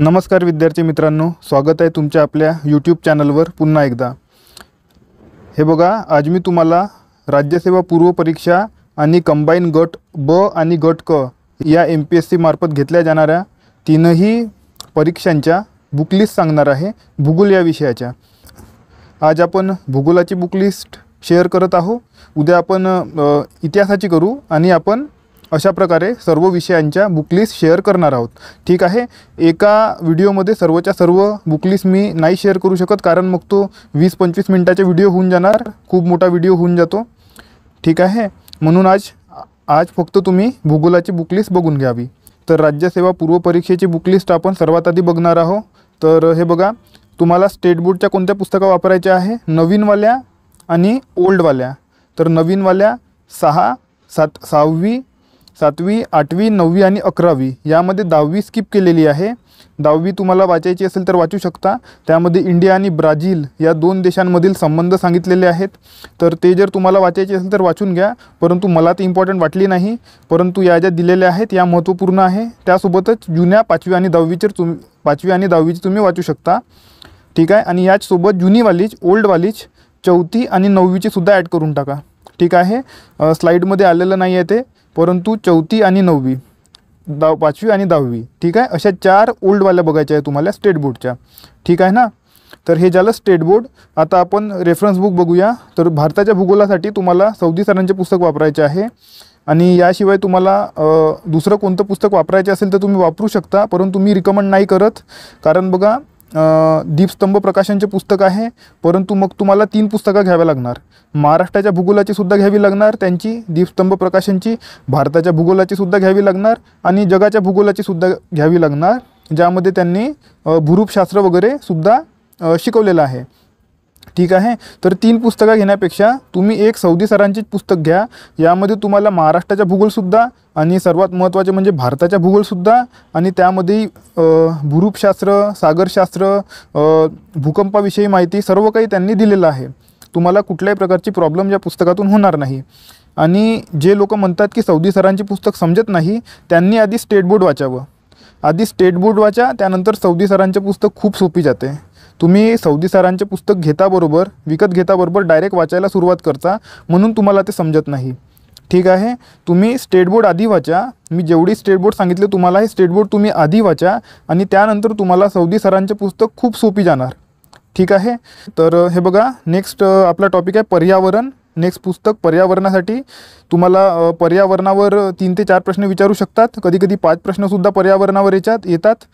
नमस्कार विद्यार्थी मित्रांनो स्वागत आहे तुमच्या आपल्या यूट्यूब चॅनलवर पुन्हा एकदा हे बघा आज मी तुम्हाला राज्यसेवा पूर्व परीक्षा आणि कंबाईन गट ब आणि गट क या एम पी एस सी मार्फत घेतल्या जाणाऱ्या तीनही परीक्षांच्या बुकलिस्ट सांगणार आहे भूगोल या विषयाच्या आज आपण भूगोलाची बुकलिस्ट शेअर करत आहो उद्या आपण इतिहासाची करू आणि आपण अशा प्रकारे सर्व विषयांच्या बुकलिस्ट शेअर करणार आहोत ठीक आहे एका व्हिडिओमध्ये सर्वच्या सर्व बुकलिस्ट मी नाही शेअर करू शकत कारण मग तो वीस पंचवीस मिनटाचा व्हिडिओ होऊन जाणार खूप मोठा व्हिडिओ होऊन जातो ठीक आहे म्हणून आज आज फक्त तुम्ही भूगोलाची बुकलिस्ट बघून घ्यावी तर राज्यसेवा पूर्वपरीक्षेची बुकलिस्ट आपण सर्वात आधी बघणार आहोत तर हे बघा तुम्हाला स्टेट बोर्डच्या कोणत्या पुस्तका वापरायच्या आहे नवीनवाल्या आणि ओल्डवाल्या तर नवीनवाल्या सहा सात सहावी सातवी आठवी नववी आणि अकरावी यामध्ये दहावी स्किप केलेली आहे दहावी तुम्हाला वाचायची असेल तर वाचू शकता त्यामध्ये इंडिया आणि ब्राझील या दोन देशांमधील संबंध सांगितलेले आहेत तर ते जर तुम्हाला वाचायचे असेल तर वाचून घ्या परंतु मला ते इम्पॉर्टंट वाटली नाही परंतु या ज्या दिलेल्या आहेत या महत्त्वपूर्ण आहे त्यासोबतच जुन्या पाचवी आणि दहावीचे तुम पाचवी आणि दहावीची तुम्ही वाचू शकता ठीक आहे आणि याचसोबत जुनीवालीच ओल्डवालीच चौथी आणि नववीची सुद्धा ॲड करून टाका ठीक आहे स्लाईडमध्ये आलेलं नाही आहे ते परंतु चौथी आणि नववी दहा पाचवी आणि दहावी ठीक आहे अशा चार ओल्डवाल्या बघायच्या आहे तुम्हाला स्टेट बोर्डच्या ठीक आहे ना तर हे झालं स्टेट बोर्ड आता आपण रेफरन्स बुक बघूया तर भारताच्या भूगोलासाठी तुम्हाला सौदी सरांचे पुस्तक वापरायचे आहे आणि याशिवाय तुम्हाला दुसरं कोणतं पुस्तक वापरायचे असेल तर तुम्ही वापरू शकता परंतु मी रिकमेंड नाही करत कारण बघा दीपस्तंभ प्रकाशनचे पुस्तक आहे परंतु मग तुम्हाला तीन पुस्तकं घ्याव्या लागणार महाराष्ट्राच्या भूगोलाची सुद्धा घ्यावी लागणार त्यांची दीपस्तंभ प्रकाशनची भारताच्या भूगोलाची सुद्धा घ्यावी लागणार आणि जगाच्या भूगोलाची सुद्धा घ्यावी लागणार ज्यामध्ये त्यांनी भूरूपशास्त्र वगैरे सुद्धा शिकवलेलं आहे ठीक आहे तर तीन पुस्तकं घेण्यापेक्षा तुम्ही एक सौदी सरांचीच पुस्तक घ्या यामध्ये तुम्हाला महाराष्ट्राच्या भूगोलसुद्धा आणि सर्वात महत्त्वाचे म्हणजे भारताच्या भूगोलसुद्धा आणि त्यामध्ये भूरूपशास्त्र सागरशास्त्र भूकंपाविषयी माहिती सर्व काही त्यांनी दिलेलं आहे तुम्हाला कुठल्याही प्रकारची प्रॉब्लेम या पुस्तकातून होणार नाही आणि जे लोक म्हणतात की सौदी सरांची पुस्तक समजत नाही त्यांनी आधी स्टेट बोर्ड वाचावं आधी स्टेट बोर्ड वाचा त्यानंतर सौदी सरांचे पुस्तक खूप सोपी जाते तुम्ही सौदी सरांचे पुस्तक घेताबरोबर विकत घेताबरोबर डायरेक्ट वाचायला सुरुवात करता म्हणून तुम्हाला ते समजत नाही ठीक आहे तुम्ही स्टेट बोर्ड आधी वाचा मी जेवढी स्टेट बोर्ड सांगितले तुम्हाला हे स्टेट बोर्ड तुम्ही आधी वाचा आणि त्यानंतर तुम्हाला सौदी सरांचे पुस्तक खूप सोपी जाणार ठीक आहे तर हे बघा नेक्स्ट आपला टॉपिक आहे पर्यावरण नेक्स्ट पुस्तक पर्यावरणासाठी तुम्हाला पर्यावरणावर तीन ते चार प्रश्न विचारू शकतात कधी कधी पाच प्रश्नसुद्धा पर्यावरणावर याच्यात येतात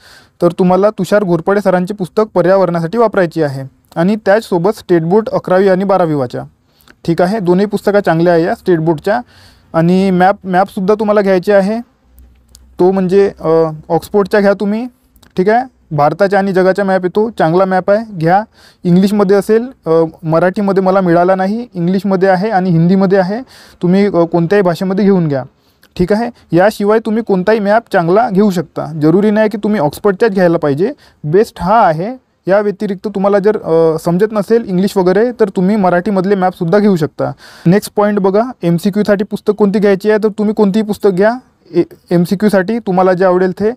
तर तुम्हाला तुषार घोरपडे सरांचे पुस्तक पर्यावरणासाठी वापरायची आहे आणि त्याचसोबत स्टेट बोर्ड अकरावी आणि बारावी वाचा ठीक आहे दोन्ही पुस्तकं चांगल्या आहे या स्टेट बोर्डच्या आणि मॅप मॅपसुद्धा तुम्हाला घ्यायचे आहे तो म्हणजे ऑक्सफोर्डच्या घ्या तुम्ही ठीक आहे भारताच्या आणि जगाच्या मॅप येतो चांगला मॅप आहे घ्या इंग्लिशमध्ये असेल मराठीमध्ये मला मिळाला नाही इंग्लिशमध्ये आहे आणि हिंदीमध्ये आहे तुम्ही कोणत्याही भाषेमध्ये घेऊन घ्या ठीक आहे याशिवाय तुम्ही कोणताही मॅप चांगला घेऊ शकता जरुरी नाही की तुम्ही ऑक्सफर्डच्याच घ्यायला पाहिजे बेस्ट हा आहे या व्यतिरिक्त तुम्हाला जर समजत नसेल इंग्लिश वगैरे तर तुम्ही मराठीमधले मॅपसुद्धा घेऊ शकता नेक्स्ट पॉईंट बघा एम सी क्यूसाठी पुस्तक कोणती घ्यायची आहे तर तुम्ही कोणतीही पुस्तक घ्या ए एम सी क्यूसाठी तुम्हाला जे आवडेल ते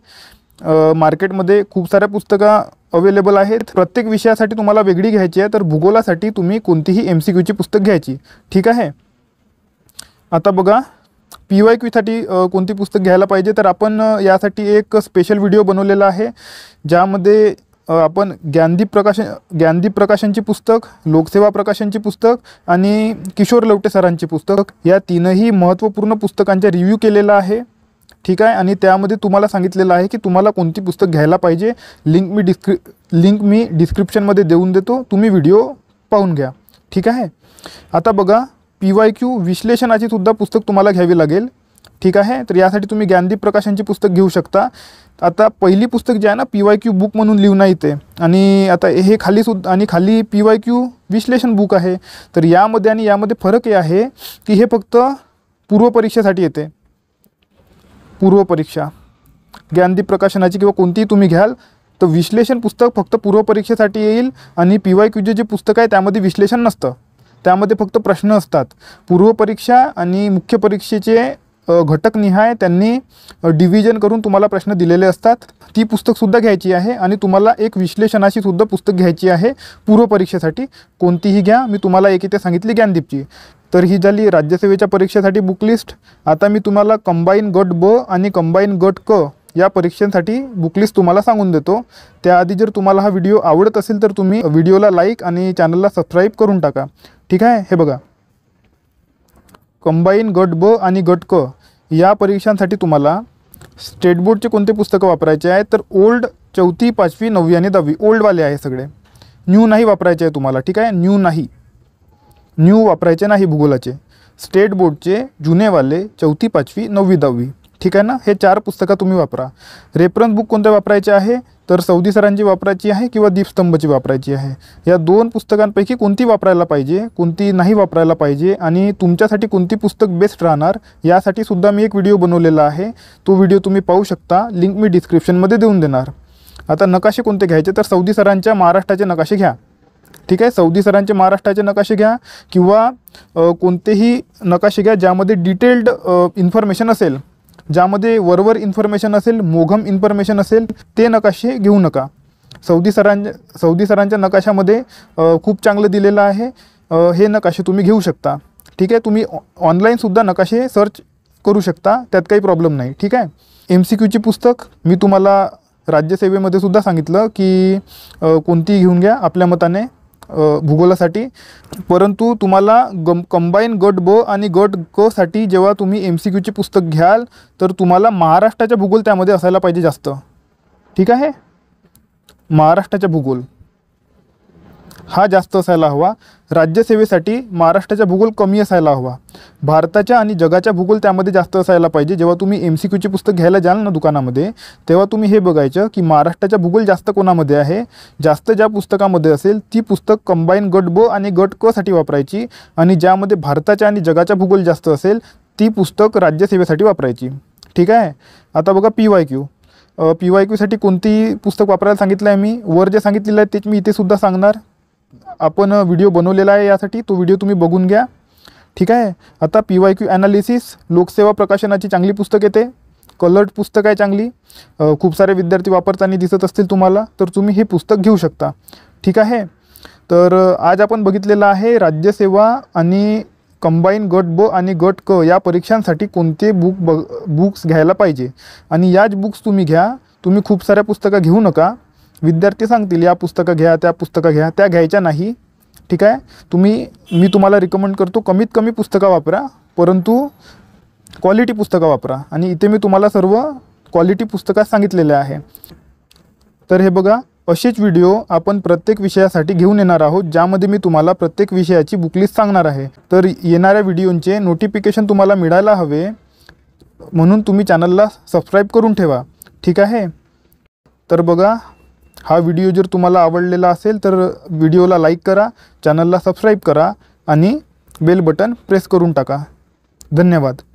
मार्केटमध्ये खूप साऱ्या पुस्तकं अवेलेबल आहेत प्रत्येक विषयासाठी तुम्हाला वेगळी घ्यायची आहे तर भूगोलासाठी तुम्ही कोणतीही एम सी क्यूची पुस्तक घ्यायची ठीक आहे आता बघा पी वाय क्यूसाठी कोणती पुस्तक घ्यायला पाहिजे तर आपण यासाठी एक स्पेशल व्हिडिओ बनवलेला आहे ज्यामध्ये आपण ज्ञानदीप प्रकाशन ज्ञानदीप प्रकाशनची पुस्तक लोकसेवा प्रकाशनची पुस्तक आणि किशोर लवटे सरांची पुस्तक या तीनही महत्त्वपूर्ण पुस्तकांचा रिव्ह्यू केलेला आहे ठीक आहे आणि त्यामध्ये तुम्हाला सांगितलेलं आहे की तुम्हाला कोणती पुस्तक घ्यायला पाहिजे लिंक मी डिस्क्रि लिंक मी डिस्क्रिप्शनमध्ये देऊन देतो तुम्ही व्हिडिओ पाहून घ्या ठीक आहे आता बघा पी वाय क्यू विश्लेषणाची सुद्धा पुस्तक तुम्हाला घ्यावी लागेल ठीक आहे तर यासाठी तुम्ही ज्ञानदीप प्रकाशांची पुस्तक घेऊ शकता आता पहिली पुस्तक जे आहे ना पी वाय क्यू बुक म्हणून लिहून येते आणि आता हे खाली सुद्धा आणि खाली पी वाय क्यू विश्लेषण बुक आहे तर यामध्ये आणि यामध्ये फरक हे आहे की हे फक्त पूर्वपरीक्षेसाठी येते पूर्वपरीक्षा ज्ञानदीप प्रकाशनाची किंवा कोणतीही तुम्ही घ्याल तर विश्लेषण पुस्तक फक्त पूर्वपरीक्षेसाठी येईल आणि पी वाय क्यूजे जे पुस्तक आहे त्यामध्ये विश्लेषण नसतं त्यामध्ये फक्त प्रश्न असतात पूर्वपरीक्षा आणि मुख्य परीक्षेचे निहाय त्यांनी डिव्हिजन करून तुम्हाला प्रश्न दिलेले असतात ती पुस्तकसुद्धा घ्यायची आहे आणि तुम्हाला एक विश्लेषणाशी सुद्धा पुस्तक घ्यायची आहे पूर्वपरीक्षेसाठी कोणतीही घ्या मी तुम्हाला एक इथे सांगितली ज्ञानदीपची तर ही झाली राज्यसेवेच्या परीक्षेसाठी बुकलिस्ट आता मी तुम्हाला कंबाईन गट ब आणि कंबाईन गट क या परीक्षेसाठी बुकलिस्ट तुम्हाला सांगून देतो त्याआधी जर तुम्हाला हा व्हिडिओ आवडत असेल तर तुम्ही व्हिडिओला लाईक आणि चॅनलला सबस्क्राईब करून टाका ठीक आहे हे बघा कंबाईन गट ब आणि गट क या परीक्षांसाठी तुम्हाला स्टेट बोर्डचे कोणते पुस्तकं वापरायचे आहे तर ओल्ड चौथी पाचवी नववी आणि दहावी ओल्डवाले आहे सगळे न्यू नाही वापरायचे आहे तुम्हाला ठीक आहे न्यू नाही न्यू वापरायचे नाही भूगोलाचे स्टेट बोर्डचे जुनेवाले चौथी पाचवी नववी दहावी ठीक आहे ना हे चार पुस्तकं तुम्ही वापरा रेफरन्स बुक कोणते वापरायचे आहे तर सौदी सरांची वापरायची आहे किंवा दीपस्तंभची वापरायची आहे या दोन पुस्तकांपैकी कोणती वापरायला पाहिजे कोणती नाही वापरायला पाहिजे आणि तुमच्यासाठी कोणती पुस्तक बेस्ट राहणार यासाठी सुद्धा मी एक व्हिडिओ बनवलेला आहे तो व्हिडिओ तुम्ही पाहू शकता लिंक मी डिस्क्रिप्शनमध्ये देऊन देणार आता नकाशे कोणते घ्यायचे तर सौदी सरांच्या महाराष्ट्राचे नकाशे घ्या ठीक आहे सौदी सरांचे महाराष्ट्राचे नकाशे घ्या किंवा कोणतेही नकाशे घ्या ज्यामध्ये डिटेल्ड इन्फॉर्मेशन असेल ज्यामध्ये वरवर इन्फॉर्मेशन असेल मोघम इन्फॉर्मेशन असेल ते नकाशे घेऊ नका सौदी सरांच्या सौदी सरांच्या नकाशामध्ये खूप चांगलं दिलेलं आहे हे नकाशे तुम्ही घेऊ शकता ठीक आहे तुम्ही ऑनलाईनसुद्धा नकाशे सर्च करू शकता त्यात काही प्रॉब्लेम नाही ठीक आहे एम सी क्यूची पुस्तक मी तुम्हाला राज्यसेवेमध्ये सुद्धा सांगितलं की कोणतीही घेऊन घ्या आपल्या मताने भूगोलासाठी परंतु तुम्हाला गम कंबाईन गट ब आणि गट क साठी जेव्हा तुम्ही एम सी क्यूचे पुस्तक घ्याल तर तुम्हाला महाराष्ट्राच्या भूगोल त्यामध्ये असायला पाहिजे जास्त ठीक आहे महाराष्ट्राच्या भूगोल हा जास्त असायला हवा राज्यसेवेसाठी महाराष्ट्राचा भूगोल कमी असायला हवा भारताच्या आणि जगाच्या भूगोल त्यामध्ये जास्त असायला पाहिजे जेव्हा तुम्ही एम सी क्यूची पुस्तक घ्यायला जाल ना दुकानामध्ये तेव्हा तुम्ही हे बघायचं की महाराष्ट्राचा भूगोल जास्त कोणामध्ये आहे जास्त ज्या पुस्तकामध्ये असेल ती पुस्तक कंबाईन गट ब आणि गट क साठी वापरायची आणि ज्यामध्ये भारताच्या आणि जगाच्या भूगोल जास्त असेल ती पुस्तक राज्यसेवेसाठी वापरायची ठीक आहे आता बघा P Y Q P Y क्यूसाठी कोणती पुस्तक वापरायला सांगितलं आहे मी वर जे सांगितलेलं आहे तेच मी इथे सुद्धा सांगणार आपण व्हिडिओ बनवलेला आहे यासाठी तो व्हिडिओ तुम्ही बघून घ्या ठीक आहे आता पी वाय क्यू ॲनालिसिस लोकसेवा प्रकाशनाची चांगली पुस्तक येते कलर्ड पुस्तक आहे चांगली खूप सारे विद्यार्थी वापरताना दिसत असतील तुम्हाला तर तुम्ही हे पुस्तक घेऊ शकता ठीक आहे तर आज आपण बघितलेलं आहे राज्यसेवा आणि कंबाईन गट ब आणि गट क या परीक्षांसाठी कोणते बुक ब बुक्स घ्यायला पाहिजे आणि याच बुक्स तुम्ही घ्या तुम्ही खूप साऱ्या पुस्तकं घेऊ नका विद्यार्थी सांगतील या पुस्तकं घ्या त्या पुस्तकं घ्या त्या घ्यायच्या नाही ठीक आहे तुम्ही मी तुम्हाला रिकमेंड करतो कमीत कमी पुस्तकं वापरा परंतु क्वालिटी पुस्तकं वापरा आणि इथे मी तुम्हाला सर्व क्वालिटी पुस्तकं सांगितलेल्या आहे तर हे बघा असेच व्हिडिओ आपण प्रत्येक विषयासाठी घेऊन येणार आहोत ज्यामध्ये मी तुम्हाला प्रत्येक विषयाची बुकलिस्ट सांगणार आहे तर येणाऱ्या व्हिडिओंचे नोटिफिकेशन तुम्हाला मिळायला हवे म्हणून तुम्ही चॅनलला सबस्क्राईब करून ठेवा ठीक आहे तर बघा हा व्हिडिओ जर तुम्हाला आवडलेला असेल तर व्हिडिओला लाईक करा चॅनलला सबस्क्राईब करा आणि बेल बटन प्रेस करून टाका धन्यवाद